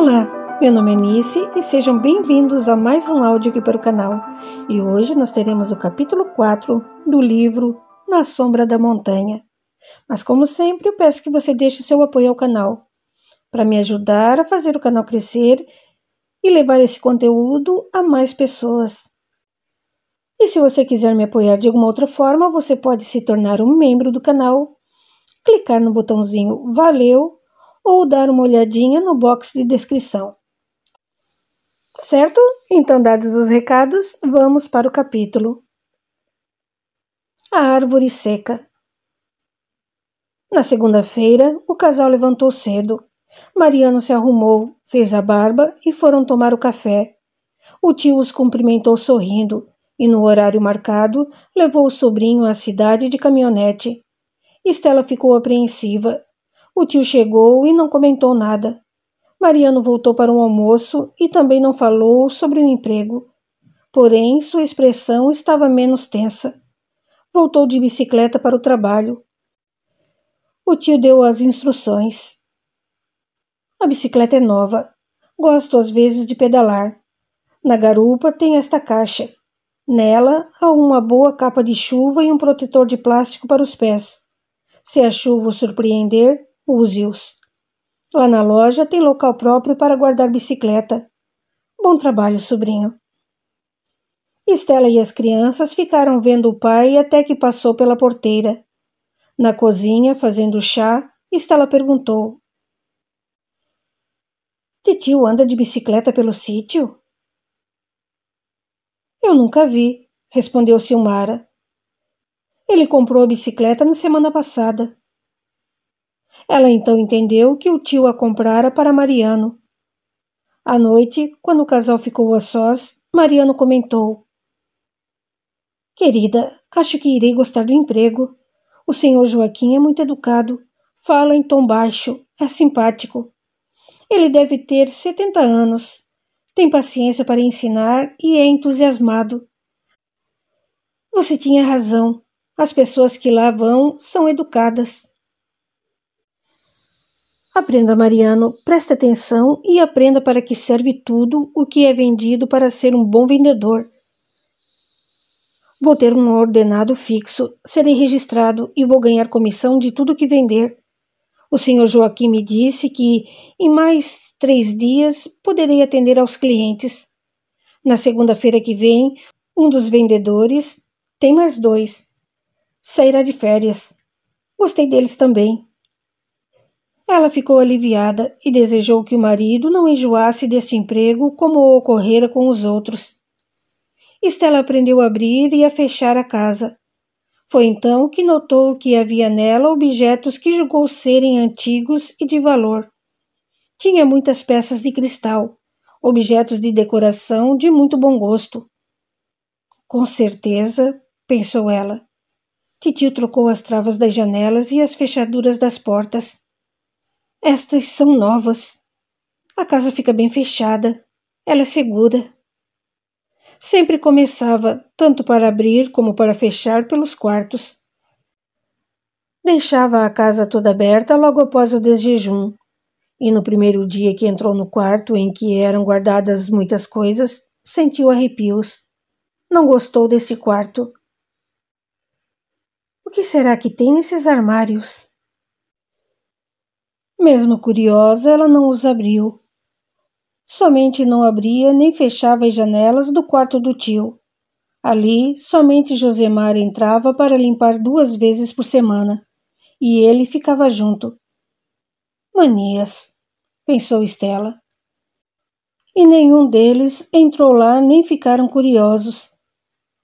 Olá, meu nome é Nice e sejam bem-vindos a mais um áudio aqui para o canal. E hoje nós teremos o capítulo 4 do livro Na Sombra da Montanha. Mas como sempre, eu peço que você deixe seu apoio ao canal para me ajudar a fazer o canal crescer e levar esse conteúdo a mais pessoas. E se você quiser me apoiar de alguma outra forma, você pode se tornar um membro do canal, clicar no botãozinho Valeu ou dar uma olhadinha no box de descrição. Certo? Então, dados os recados, vamos para o capítulo. A árvore seca. Na segunda-feira, o casal levantou cedo. Mariano se arrumou, fez a barba e foram tomar o café. O tio os cumprimentou sorrindo e, no horário marcado, levou o sobrinho à cidade de caminhonete. Estela ficou apreensiva. O tio chegou e não comentou nada. Mariano voltou para o almoço e também não falou sobre o emprego. Porém, sua expressão estava menos tensa. Voltou de bicicleta para o trabalho. O tio deu as instruções. A bicicleta é nova. Gosto às vezes de pedalar. Na garupa tem esta caixa. Nela há uma boa capa de chuva e um protetor de plástico para os pés. Se a chuva o surpreender, Use-os. Lá na loja tem local próprio para guardar bicicleta. Bom trabalho, sobrinho. Estela e as crianças ficaram vendo o pai até que passou pela porteira. Na cozinha, fazendo chá, Estela perguntou: Titio anda de bicicleta pelo sítio? Eu nunca vi, respondeu Silmara. Ele comprou a bicicleta na semana passada. Ela então entendeu que o tio a comprara para Mariano. À noite, quando o casal ficou a sós, Mariano comentou: Querida, acho que irei gostar do emprego. O senhor Joaquim é muito educado, fala em tom baixo, é simpático. Ele deve ter 70 anos. Tem paciência para ensinar e é entusiasmado. Você tinha razão. As pessoas que lá vão são educadas. Aprenda, Mariano, preste atenção e aprenda para que serve tudo o que é vendido para ser um bom vendedor. Vou ter um ordenado fixo, serei registrado e vou ganhar comissão de tudo que vender. O senhor Joaquim me disse que em mais três dias poderei atender aos clientes. Na segunda-feira que vem, um dos vendedores tem mais dois. Sairá de férias. Gostei deles também. Ela ficou aliviada e desejou que o marido não enjoasse deste emprego como ocorrera com os outros. Estela aprendeu a abrir e a fechar a casa. Foi então que notou que havia nela objetos que julgou serem antigos e de valor. Tinha muitas peças de cristal, objetos de decoração de muito bom gosto. Com certeza, pensou ela. Titio trocou as travas das janelas e as fechaduras das portas. Estas são novas. A casa fica bem fechada. Ela é segura. Sempre começava, tanto para abrir como para fechar, pelos quartos. Deixava a casa toda aberta logo após o desjejum. E no primeiro dia que entrou no quarto em que eram guardadas muitas coisas, sentiu arrepios. Não gostou desse quarto. O que será que tem nesses armários? Mesmo curiosa, ela não os abriu. Somente não abria nem fechava as janelas do quarto do tio. Ali, somente Josemar entrava para limpar duas vezes por semana, e ele ficava junto. Manias, pensou Estela. E nenhum deles entrou lá nem ficaram curiosos.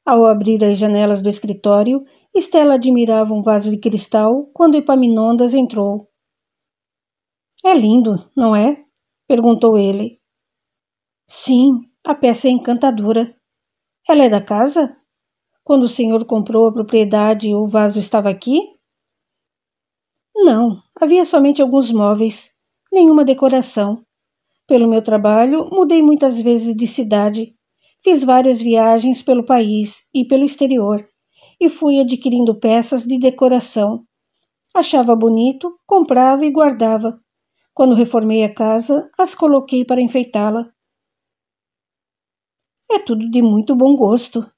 Ao abrir as janelas do escritório, Estela admirava um vaso de cristal quando Epaminondas entrou. É lindo, não é? perguntou ele. Sim, a peça é encantadora. Ela é da casa? Quando o senhor comprou a propriedade, o vaso estava aqui? Não, havia somente alguns móveis, nenhuma decoração. Pelo meu trabalho, mudei muitas vezes de cidade, fiz várias viagens pelo país e pelo exterior e fui adquirindo peças de decoração. Achava bonito, comprava e guardava. Quando reformei a casa, as coloquei para enfeitá-la. É tudo de muito bom gosto.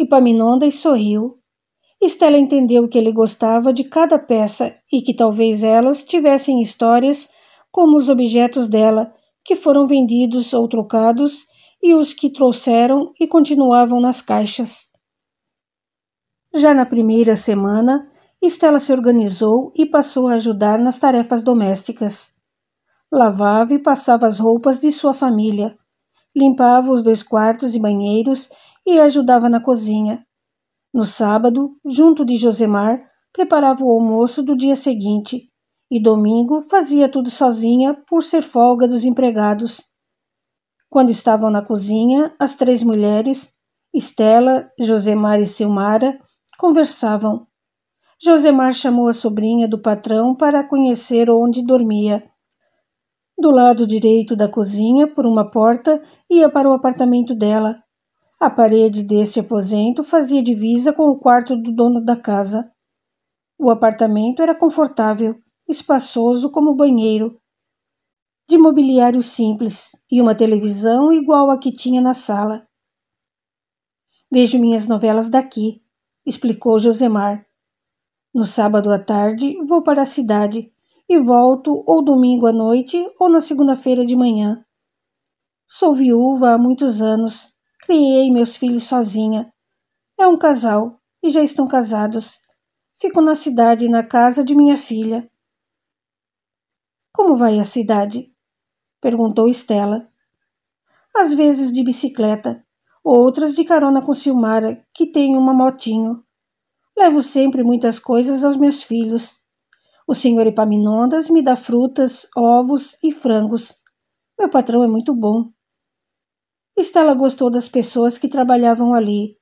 Epaminondas sorriu. Estela entendeu que ele gostava de cada peça e que talvez elas tivessem histórias como os objetos dela, que foram vendidos ou trocados, e os que trouxeram e continuavam nas caixas. Já na primeira semana, Estela se organizou e passou a ajudar nas tarefas domésticas. Lavava e passava as roupas de sua família, limpava os dois quartos e banheiros e ajudava na cozinha. No sábado, junto de Josemar, preparava o almoço do dia seguinte e domingo fazia tudo sozinha por ser folga dos empregados. Quando estavam na cozinha, as três mulheres, Estela, Josemar e Silmara, conversavam. Josemar chamou a sobrinha do patrão para conhecer onde dormia. Do lado direito da cozinha, por uma porta, ia para o apartamento dela. A parede deste aposento fazia divisa com o quarto do dono da casa. O apartamento era confortável, espaçoso como banheiro, de mobiliário simples e uma televisão igual à que tinha na sala. Vejo minhas novelas daqui, explicou Josemar. No sábado à tarde, vou para a cidade e volto ou domingo à noite ou na segunda-feira de manhã. Sou viúva há muitos anos, criei meus filhos sozinha. É um casal e já estão casados. Fico na cidade, na casa de minha filha. Como vai a cidade? perguntou Estela. Às vezes de bicicleta, outras de carona com Silmara, que tem uma motinho. Levo sempre muitas coisas aos meus filhos. O senhor Epaminondas me dá frutas, ovos e frangos. Meu patrão é muito bom. Estela gostou das pessoas que trabalhavam ali.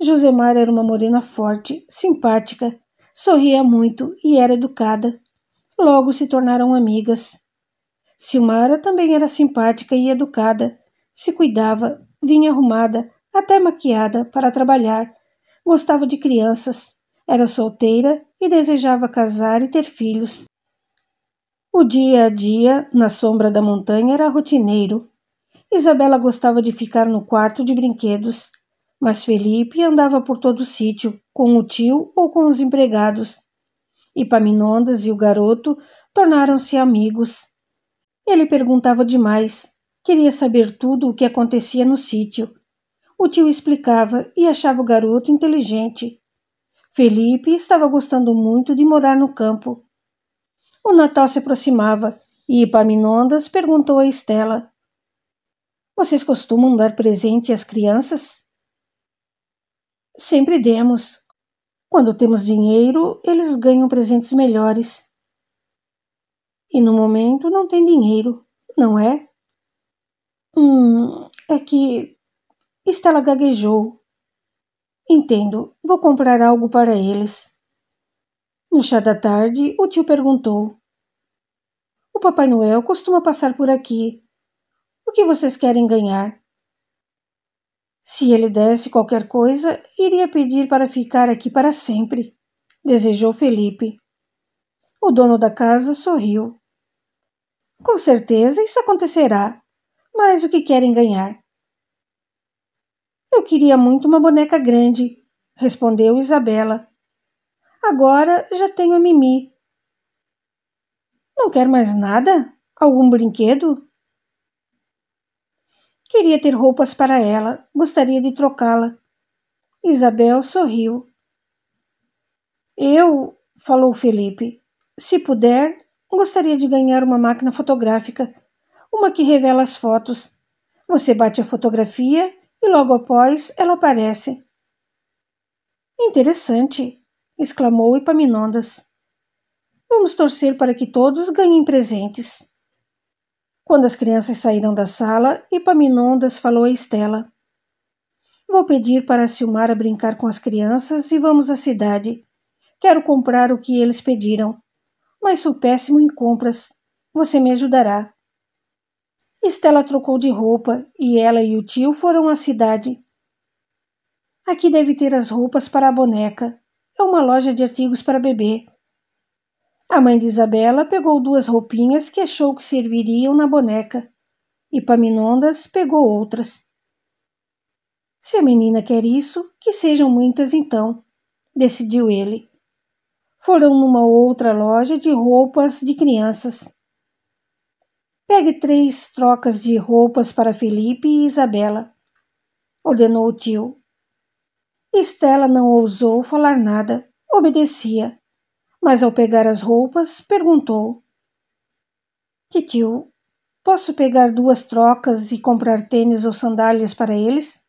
Josemar era uma morena forte, simpática, sorria muito e era educada. Logo se tornaram amigas. Silmara também era simpática e educada, se cuidava, vinha arrumada, até maquiada, para trabalhar. Gostava de crianças. Era solteira e desejava casar e ter filhos. O dia a dia, na sombra da montanha, era rotineiro. Isabela gostava de ficar no quarto de brinquedos, mas Felipe andava por todo o sítio, com o tio ou com os empregados. E Paminondas e o garoto tornaram-se amigos. Ele perguntava demais, queria saber tudo o que acontecia no sítio. O tio explicava e achava o garoto inteligente. Felipe estava gostando muito de morar no campo. O Natal se aproximava e Epaminondas perguntou a Estela: Vocês costumam dar presente às crianças? Sempre demos. Quando temos dinheiro, eles ganham presentes melhores. E no momento não tem dinheiro, não é? Hum, é que. Estela gaguejou Entendo, vou comprar algo para eles. No chá da tarde, o tio perguntou: O Papai Noel costuma passar por aqui. O que vocês querem ganhar? Se ele desse qualquer coisa, iria pedir para ficar aqui para sempre, desejou Felipe. O dono da casa sorriu. Com certeza isso acontecerá, mas o que querem ganhar? Eu queria muito uma boneca grande, respondeu Isabela. Agora já tenho a Mimi. Não quer mais nada? Algum brinquedo? Queria ter roupas para ela, gostaria de trocá-la. Isabel sorriu. Eu, falou Felipe, se puder, gostaria de ganhar uma máquina fotográfica, uma que revela as fotos. Você bate a fotografia e logo após ela aparece. Interessante! exclamou Ipaminondas. Vamos torcer para que todos ganhem presentes. Quando as crianças saíram da sala, Ipaminondas falou a Estela: Vou pedir para a Silmara brincar com as crianças e vamos à cidade. Quero comprar o que eles pediram, mas sou péssimo em compras. Você me ajudará. Estela trocou de roupa e ela e o tio foram à cidade. Aqui deve ter as roupas para a boneca. É uma loja de artigos para bebê. A mãe de Isabela pegou duas roupinhas que achou que serviriam na boneca. E Paminondas pegou outras. Se a menina quer isso, que sejam muitas então, decidiu ele. Foram numa outra loja de roupas de crianças. Pegue três trocas de roupas para Felipe e Isabela, ordenou o tio. Estela não ousou falar nada, obedecia, mas ao pegar as roupas, perguntou: Titio, posso pegar duas trocas e comprar tênis ou sandálias para eles?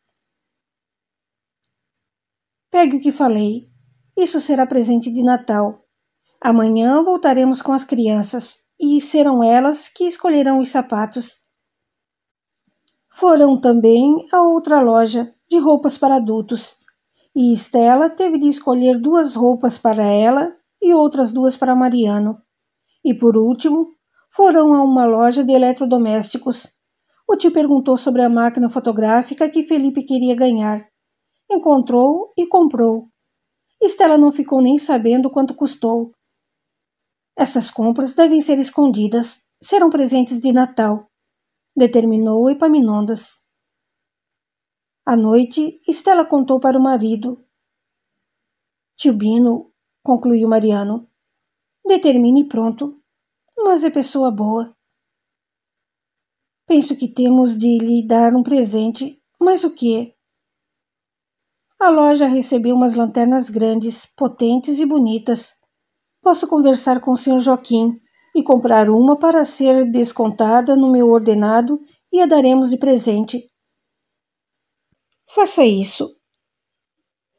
Pegue o que falei. Isso será presente de Natal. Amanhã voltaremos com as crianças e serão elas que escolherão os sapatos. Foram também a outra loja de roupas para adultos, e Estela teve de escolher duas roupas para ela e outras duas para Mariano. E por último, foram a uma loja de eletrodomésticos. O tio perguntou sobre a máquina fotográfica que Felipe queria ganhar. Encontrou e comprou. Estela não ficou nem sabendo quanto custou, estas compras devem ser escondidas, serão presentes de Natal, determinou Epaminondas. À noite, Estela contou para o marido. Tio Bino, concluiu Mariano, determine pronto, mas é pessoa boa. Penso que temos de lhe dar um presente, mas o que? A loja recebeu umas lanternas grandes, potentes e bonitas, posso conversar com o Sr. Joaquim e comprar uma para ser descontada no meu ordenado e a daremos de presente. Faça isso.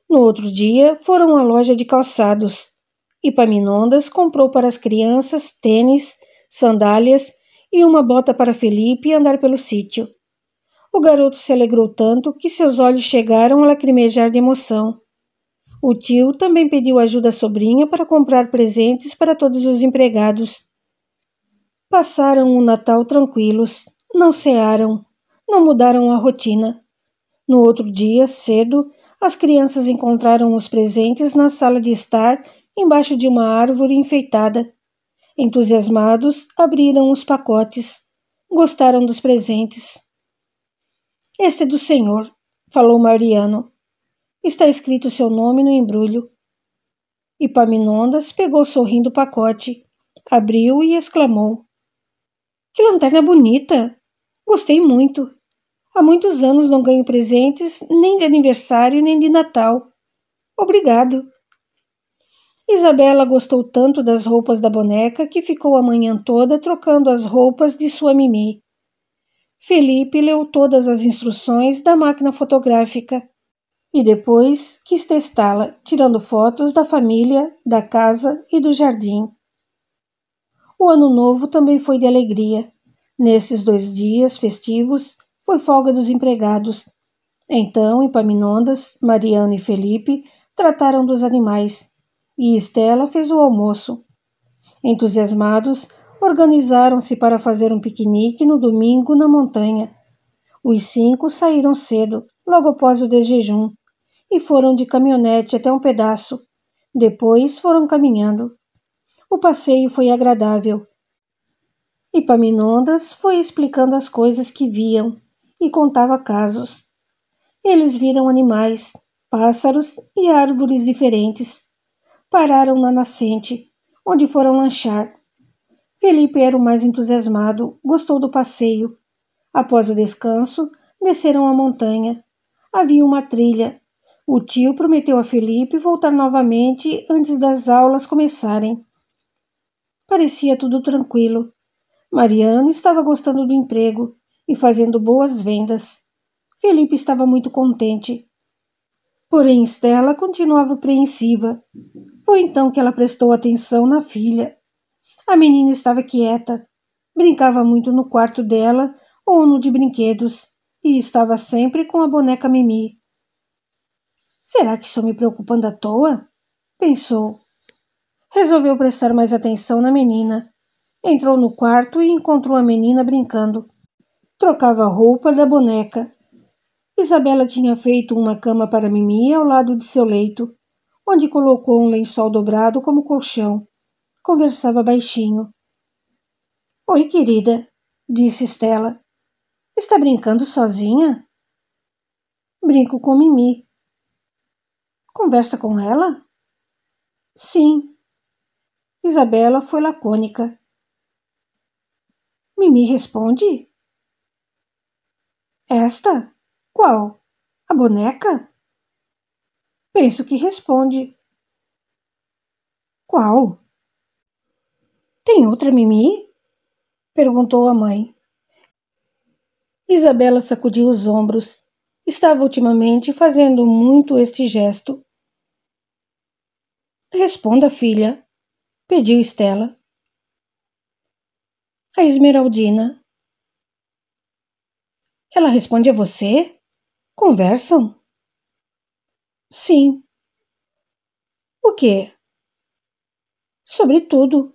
No outro dia, foram à loja de calçados. e Paminondas comprou para as crianças tênis, sandálias e uma bota para Felipe andar pelo sítio. O garoto se alegrou tanto que seus olhos chegaram a lacrimejar de emoção. O tio também pediu ajuda à sobrinha para comprar presentes para todos os empregados. Passaram o um Natal tranquilos, não cearam, não mudaram a rotina. No outro dia, cedo, as crianças encontraram os presentes na sala de estar, embaixo de uma árvore enfeitada. Entusiasmados, abriram os pacotes. Gostaram dos presentes. Este é do senhor, falou Mariano. Está escrito seu nome no embrulho. E Paminondas pegou sorrindo o pacote, abriu e exclamou: Que lanterna bonita! Gostei muito. Há muitos anos não ganho presentes nem de aniversário nem de Natal. Obrigado. Isabela gostou tanto das roupas da boneca que ficou a manhã toda trocando as roupas de sua Mimi. Felipe leu todas as instruções da máquina fotográfica e depois quis testá-la, tirando fotos da família, da casa e do jardim. O ano novo também foi de alegria. Nesses dois dias festivos, foi folga dos empregados. Então, paminondas, Mariano e Felipe trataram dos animais e Estela fez o almoço. Entusiasmados, organizaram-se para fazer um piquenique no domingo na montanha. Os cinco saíram cedo logo após o desjejum, e foram de caminhonete até um pedaço. Depois foram caminhando. O passeio foi agradável. E Paminondas foi explicando as coisas que viam e contava casos. Eles viram animais, pássaros e árvores diferentes. Pararam na nascente, onde foram lanchar. Felipe era o mais entusiasmado, gostou do passeio. Após o descanso, desceram a montanha, havia uma trilha. O tio prometeu a Felipe voltar novamente antes das aulas começarem. Parecia tudo tranquilo. Mariana estava gostando do emprego e fazendo boas vendas. Felipe estava muito contente. Porém, Stella continuava apreensiva. Foi então que ela prestou atenção na filha. A menina estava quieta, brincava muito no quarto dela ou no de brinquedos e estava sempre com a boneca Mimi. Será que estou me preocupando à toa? pensou. Resolveu prestar mais atenção na menina. Entrou no quarto e encontrou a menina brincando. Trocava a roupa da boneca. Isabela tinha feito uma cama para Mimi ao lado de seu leito, onde colocou um lençol dobrado como colchão. Conversava baixinho. Oi, querida, disse Estela. Está brincando sozinha? Brinco com Mimi. Conversa com ela? Sim. Isabela foi lacônica. Mimi responde: Esta? Qual? A boneca? Penso que responde: Qual? Tem outra Mimi? perguntou a mãe. Isabela sacudiu os ombros. Estava ultimamente fazendo muito este gesto. Responda, filha, pediu Estela. A Esmeraldina. Ela responde a você? Conversam? Sim. O quê? Sobre tudo,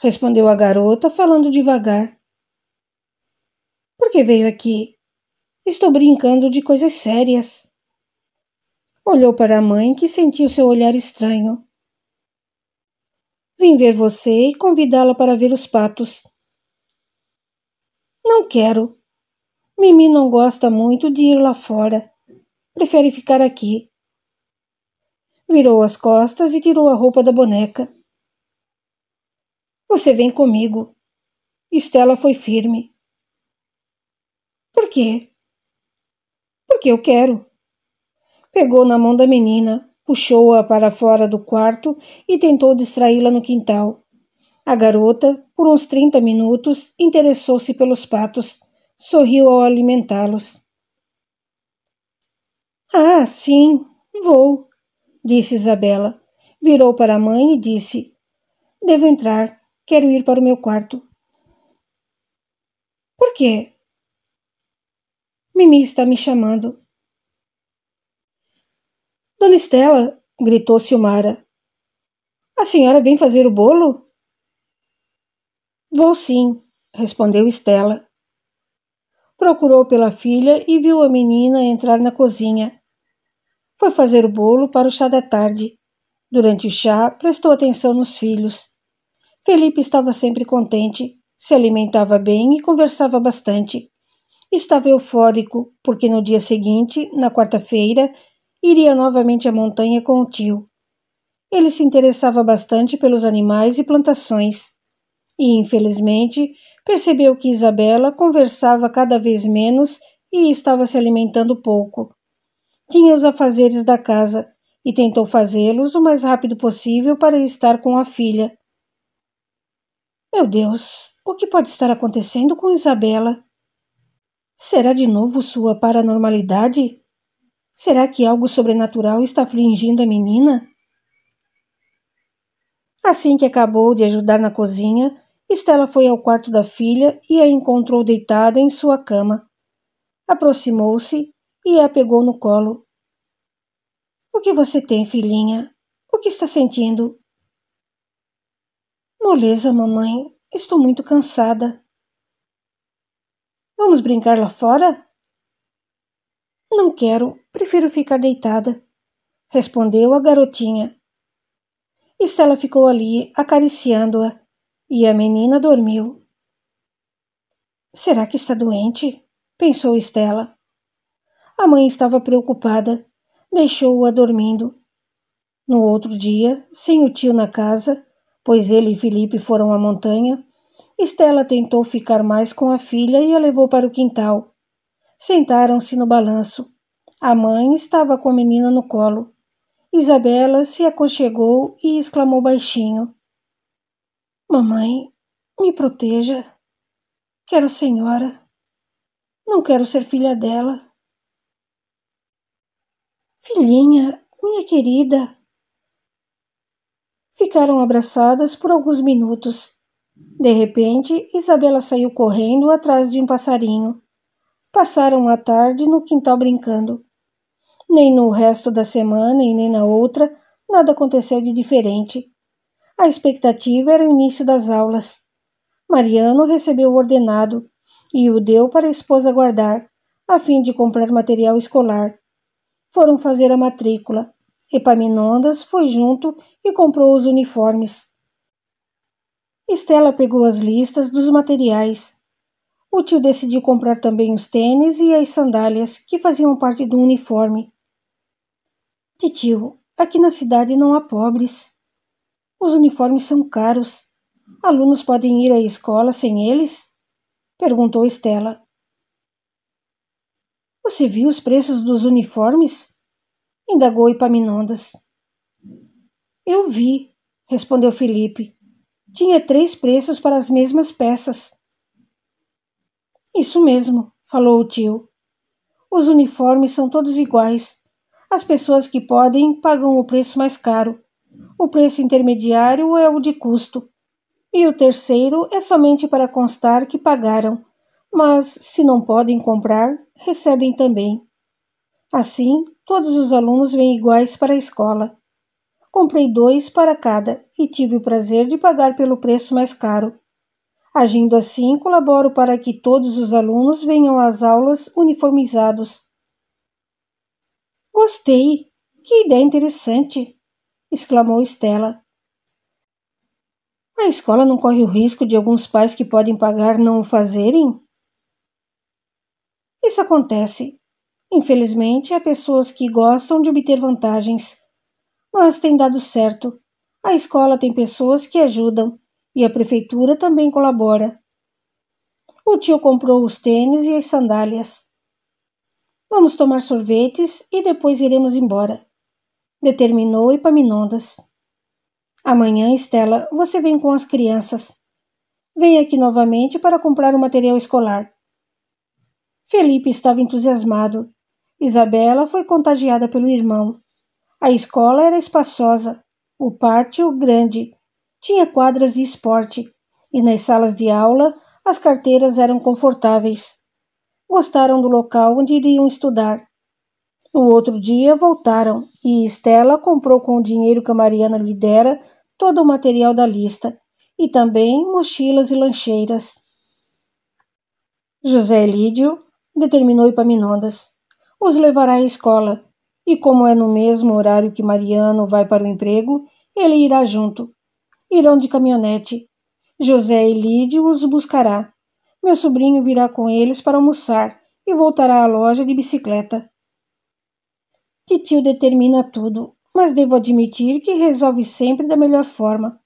respondeu a garota, falando devagar que veio aqui? Estou brincando de coisas sérias. Olhou para a mãe, que sentiu seu olhar estranho. Vim ver você e convidá-la para ver os patos. Não quero. Mimi não gosta muito de ir lá fora. Prefere ficar aqui. Virou as costas e tirou a roupa da boneca. Você vem comigo. Estela foi firme. Por quê? Porque eu quero. Pegou na mão da menina, puxou-a para fora do quarto e tentou distraí-la no quintal. A garota, por uns 30 minutos, interessou-se pelos patos, sorriu ao alimentá-los. Ah, sim, vou, disse Isabela. Virou para a mãe e disse: Devo entrar, quero ir para o meu quarto. Por quê? Mimi está me chamando. Dona Estela, gritou Silmara. A senhora vem fazer o bolo? Vou sim, respondeu Estela. Procurou pela filha e viu a menina entrar na cozinha. Foi fazer o bolo para o chá da tarde. Durante o chá, prestou atenção nos filhos. Felipe estava sempre contente, se alimentava bem e conversava bastante estava eufórico, porque no dia seguinte, na quarta-feira, iria novamente à montanha com o tio. Ele se interessava bastante pelos animais e plantações, e infelizmente percebeu que Isabela conversava cada vez menos e estava se alimentando pouco. Tinha os afazeres da casa e tentou fazê-los o mais rápido possível para estar com a filha. Meu Deus, o que pode estar acontecendo com Isabela? Será de novo sua paranormalidade? Será que algo sobrenatural está afligindo a menina? Assim que acabou de ajudar na cozinha, Estela foi ao quarto da filha e a encontrou deitada em sua cama. Aproximou-se e a pegou no colo. O que você tem, filhinha? O que está sentindo? Moleza, mamãe. Estou muito cansada. Vamos brincar lá fora? Não quero, prefiro ficar deitada, respondeu a garotinha. Estela ficou ali acariciando-a e a menina dormiu. Será que está doente? pensou Estela. A mãe estava preocupada, deixou-a dormindo. No outro dia, sem o tio na casa, pois ele e Felipe foram à montanha, Estela tentou ficar mais com a filha e a levou para o quintal. Sentaram-se no balanço. A mãe estava com a menina no colo. Isabela se aconchegou e exclamou baixinho: Mamãe, me proteja. Quero senhora. Não quero ser filha dela. Filhinha, minha querida. Ficaram abraçadas por alguns minutos. De repente, Isabela saiu correndo atrás de um passarinho. Passaram a tarde no quintal brincando. Nem no resto da semana e nem na outra, nada aconteceu de diferente. A expectativa era o início das aulas. Mariano recebeu o ordenado e o deu para a esposa guardar, a fim de comprar material escolar. Foram fazer a matrícula. Epaminondas foi junto e comprou os uniformes. Estela pegou as listas dos materiais. O tio decidiu comprar também os tênis e as sandálias que faziam parte do uniforme. Titio, aqui na cidade não há pobres. Os uniformes são caros. Alunos podem ir à escola sem eles? perguntou Estela. Você viu os preços dos uniformes? indagou Ipaminondas. Eu vi, respondeu Felipe tinha três preços para as mesmas peças. Isso mesmo, falou o tio. Os uniformes são todos iguais. As pessoas que podem pagam o preço mais caro. O preço intermediário é o de custo. E o terceiro é somente para constar que pagaram, mas se não podem comprar, recebem também. Assim, todos os alunos vêm iguais para a escola. Comprei dois para cada e tive o prazer de pagar pelo preço mais caro. Agindo assim, colaboro para que todos os alunos venham às aulas uniformizados. Gostei! Que ideia interessante! exclamou Estela. A escola não corre o risco de alguns pais que podem pagar não o fazerem? Isso acontece. Infelizmente, há pessoas que gostam de obter vantagens mas tem dado certo. A escola tem pessoas que ajudam e a prefeitura também colabora. O tio comprou os tênis e as sandálias. Vamos tomar sorvetes e depois iremos embora, determinou Epaminondas. Amanhã, Estela, você vem com as crianças. Vem aqui novamente para comprar o material escolar. Felipe estava entusiasmado. Isabela foi contagiada pelo irmão. A escola era espaçosa, o pátio grande, tinha quadras de esporte e nas salas de aula as carteiras eram confortáveis. Gostaram do local onde iriam estudar. No outro dia voltaram e Estela comprou com o dinheiro que a Mariana lhe dera todo o material da lista e também mochilas e lancheiras. José Elídio determinou Minondas. Os levará à escola e como é no mesmo horário que Mariano vai para o emprego, ele irá junto. Irão de caminhonete. José e Lídio os buscará. Meu sobrinho virá com eles para almoçar e voltará à loja de bicicleta. Titio determina tudo, mas devo admitir que resolve sempre da melhor forma,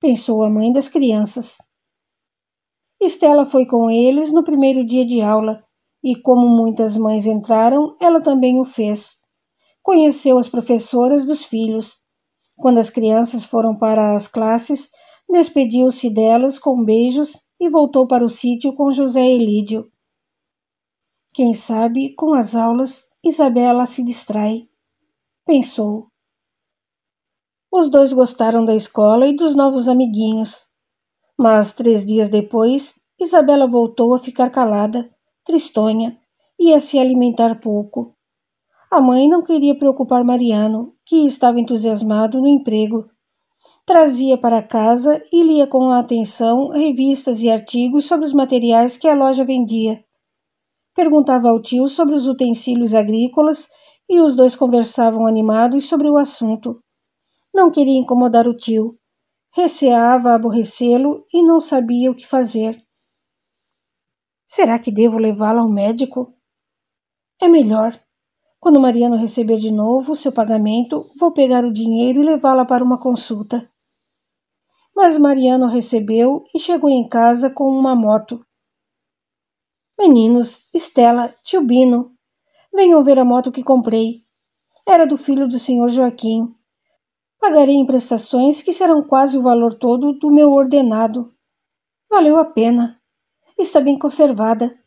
pensou a mãe das crianças. Estela foi com eles no primeiro dia de aula, e como muitas mães entraram, ela também o fez Conheceu as professoras dos filhos. Quando as crianças foram para as classes, despediu-se delas com beijos e voltou para o sítio com José Elídio. Quem sabe, com as aulas, Isabela se distrai. Pensou. Os dois gostaram da escola e dos novos amiguinhos. Mas três dias depois, Isabela voltou a ficar calada, tristonha, e a se alimentar pouco. A mãe não queria preocupar Mariano, que estava entusiasmado no emprego. Trazia para casa e lia com atenção revistas e artigos sobre os materiais que a loja vendia. Perguntava ao tio sobre os utensílios agrícolas e os dois conversavam animados sobre o assunto. Não queria incomodar o tio. Receava aborrecê-lo e não sabia o que fazer. Será que devo levá-la ao médico? É melhor, quando Mariano receber de novo seu pagamento, vou pegar o dinheiro e levá-la para uma consulta. Mas Mariano recebeu e chegou em casa com uma moto. Meninos, Estela, tio Bino, venham ver a moto que comprei. Era do filho do senhor Joaquim. Pagarei em prestações que serão quase o valor todo do meu ordenado. Valeu a pena. Está bem conservada.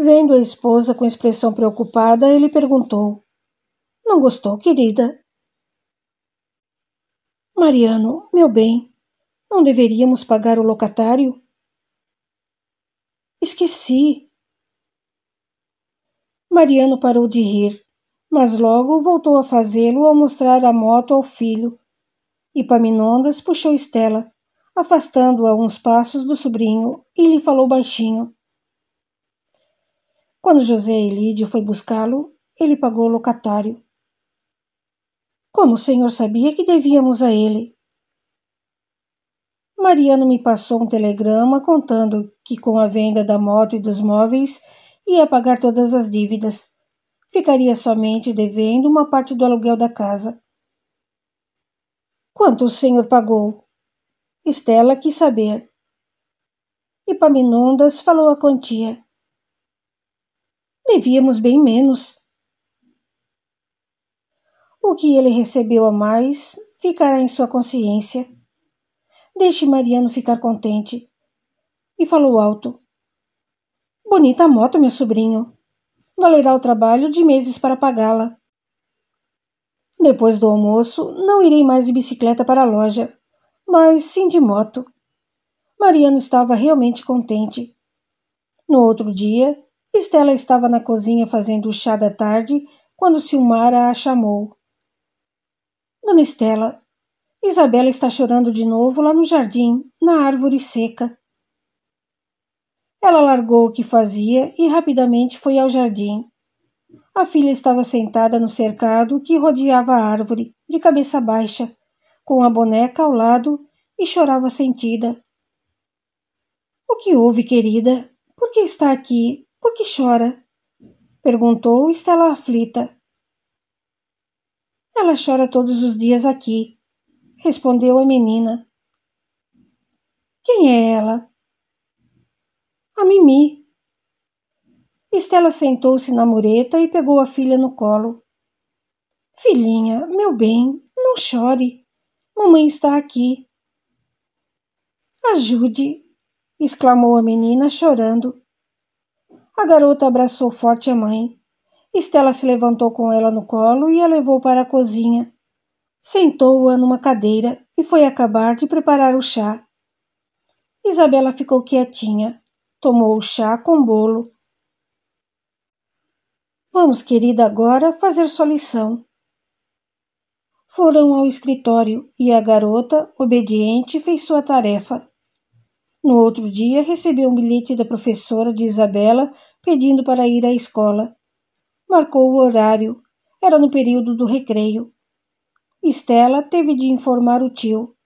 Vendo a esposa com expressão preocupada, ele perguntou: Não gostou, querida? Mariano, meu bem, não deveríamos pagar o locatário? Esqueci. Mariano parou de rir, mas logo voltou a fazê-lo ao mostrar a moto ao filho. E Paminondas puxou Estela, afastando-a uns passos do sobrinho, e lhe falou baixinho quando José Lídia foi buscá-lo, ele pagou o locatário. Como o senhor sabia que devíamos a ele? Mariano me passou um telegrama contando que com a venda da moto e dos móveis ia pagar todas as dívidas. Ficaria somente devendo uma parte do aluguel da casa. Quanto o senhor pagou? Estela quis saber. E Paminondas falou a quantia devíamos bem menos. O que ele recebeu a mais ficará em sua consciência. Deixe Mariano ficar contente. E falou alto: Bonita moto, meu sobrinho. Valerá o trabalho de meses para pagá-la. Depois do almoço, não irei mais de bicicleta para a loja, mas sim de moto. Mariano estava realmente contente. No outro dia, Estela estava na cozinha fazendo o chá da tarde quando Silmara a chamou. Dona Estela, Isabela está chorando de novo lá no jardim, na árvore seca. Ela largou o que fazia e rapidamente foi ao jardim. A filha estava sentada no cercado que rodeava a árvore, de cabeça baixa, com a boneca ao lado e chorava sentida. O que houve, querida? Por que está aqui? Por que chora? Perguntou Estela aflita. Ela chora todos os dias aqui, respondeu a menina. Quem é ela? A Mimi. Estela sentou-se na mureta e pegou a filha no colo. Filhinha, meu bem, não chore. Mamãe está aqui. Ajude! exclamou a menina chorando. A garota abraçou forte a mãe. Estela se levantou com ela no colo e a levou para a cozinha. Sentou-a numa cadeira e foi acabar de preparar o chá. Isabela ficou quietinha, tomou o chá com bolo. Vamos, querida, agora fazer sua lição. Foram ao escritório e a garota, obediente, fez sua tarefa. No outro dia, recebeu um bilhete da professora de Isabela pedindo para ir à escola. Marcou o horário. Era no período do recreio. Estela teve de informar o tio.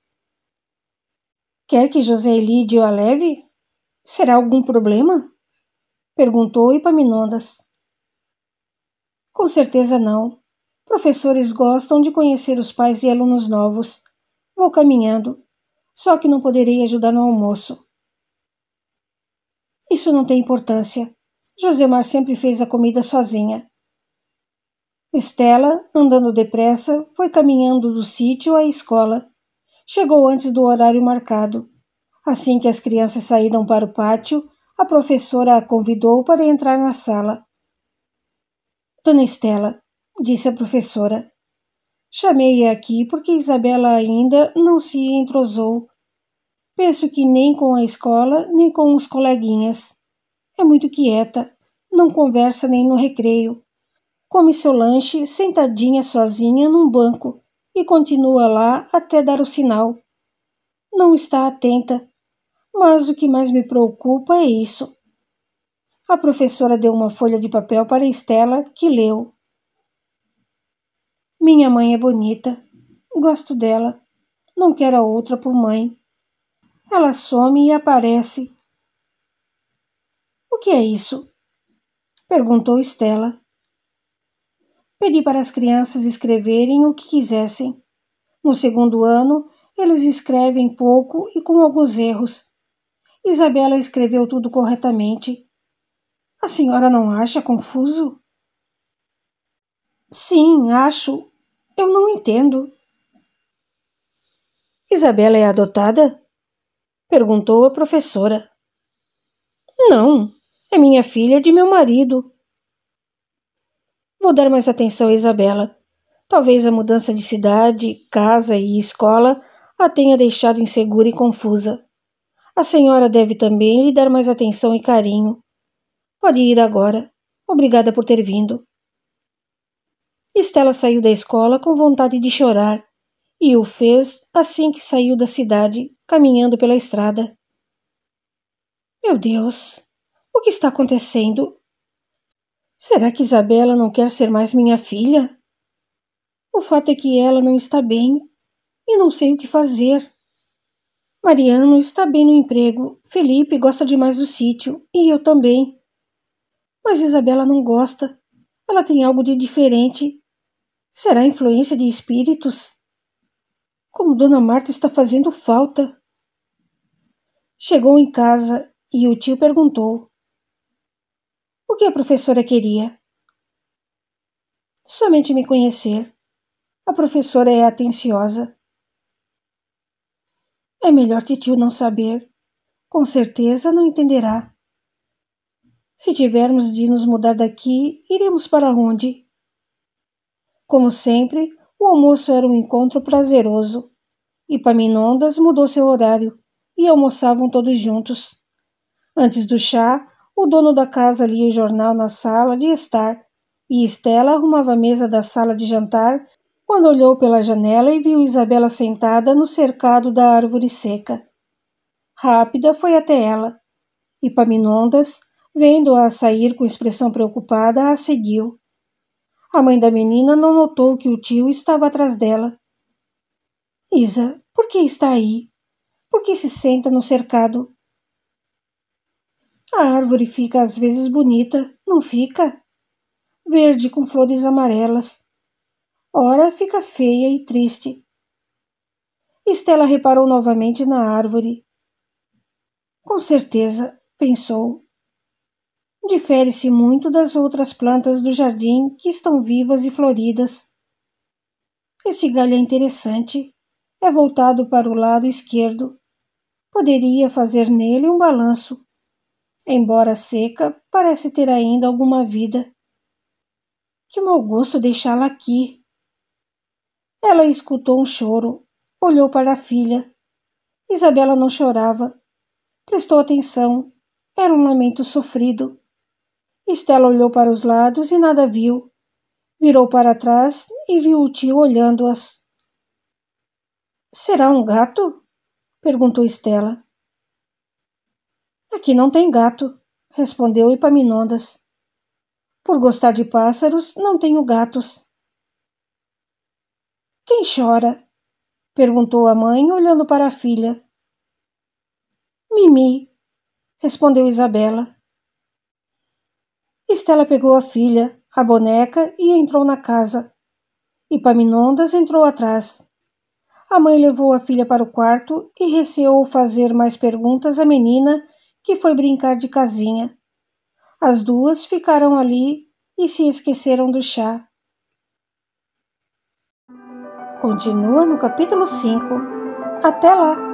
Quer que José Elídio a leve? Será algum problema? Perguntou Epaminondas. Com certeza não. Professores gostam de conhecer os pais de alunos novos. Vou caminhando. Só que não poderei ajudar no almoço. Isso não tem importância. Josemar sempre fez a comida sozinha. Estela, andando depressa, foi caminhando do sítio à escola. Chegou antes do horário marcado. Assim que as crianças saíram para o pátio, a professora a convidou para entrar na sala. Dona Estela, disse a professora, Chamei-a aqui porque Isabela ainda não se entrosou. Penso que nem com a escola, nem com os coleguinhas. É muito quieta, não conversa nem no recreio. Come seu lanche sentadinha sozinha num banco e continua lá até dar o sinal. Não está atenta, mas o que mais me preocupa é isso. A professora deu uma folha de papel para Estela, que leu. Minha mãe é bonita. Gosto dela. Não quero a outra por mãe. Ela some e aparece. O que é isso? perguntou Estela. Pedi para as crianças escreverem o que quisessem. No segundo ano, eles escrevem pouco e com alguns erros. Isabela escreveu tudo corretamente. A senhora não acha confuso? Sim, acho, eu não entendo. Isabela é adotada? perguntou a professora. Não, é minha filha de meu marido. Vou dar mais atenção a Isabela. Talvez a mudança de cidade, casa e escola a tenha deixado insegura e confusa. A senhora deve também lhe dar mais atenção e carinho. Pode ir agora. Obrigada por ter vindo. Estela saiu da escola com vontade de chorar e o fez assim que saiu da cidade, caminhando pela estrada. Meu Deus, o que está acontecendo? Será que Isabela não quer ser mais minha filha? O fato é que ela não está bem e não sei o que fazer. Mariano está bem no emprego, Felipe gosta demais do sítio e eu também. Mas Isabela não gosta. Ela tem algo de diferente Será influência de espíritos? Como Dona Marta está fazendo falta. Chegou em casa e o tio perguntou: O que a professora queria? Somente me conhecer. A professora é atenciosa. É melhor titio não saber. Com certeza não entenderá. Se tivermos de nos mudar daqui, iremos para onde? Como sempre, o almoço era um encontro prazeroso. Ipaminondas mudou seu horário e almoçavam todos juntos. Antes do chá, o dono da casa lia o jornal na sala de estar e Estela arrumava a mesa da sala de jantar quando olhou pela janela e viu Isabela sentada no cercado da árvore seca. Rápida foi até ela. E Paminondas, vendo-a sair com expressão preocupada, a seguiu. A mãe da menina não notou que o tio estava atrás dela. Isa, por que está aí? Por que se senta no cercado? A árvore fica às vezes bonita, não fica? Verde com flores amarelas. Ora fica feia e triste. Estela reparou novamente na árvore. Com certeza, pensou, Difere-se muito das outras plantas do jardim que estão vivas e floridas. Esse galho é interessante, é voltado para o lado esquerdo. Poderia fazer nele um balanço. Embora seca, parece ter ainda alguma vida. Que mau gosto deixá-la aqui. Ela escutou um choro, olhou para a filha. Isabela não chorava. Prestou atenção. Era um lamento sofrido. Estela olhou para os lados e nada viu. Virou para trás e viu o tio olhando-as. Será um gato? perguntou Estela. Aqui não tem gato, respondeu ipaminondas. Por gostar de pássaros, não tenho gatos. Quem chora? perguntou a mãe, olhando para a filha. Mimi, respondeu Isabela. Estela pegou a filha, a boneca e entrou na casa. E Paminondas entrou atrás. A mãe levou a filha para o quarto e receou fazer mais perguntas à menina, que foi brincar de casinha. As duas ficaram ali e se esqueceram do chá. Continua no capítulo 5. Até lá!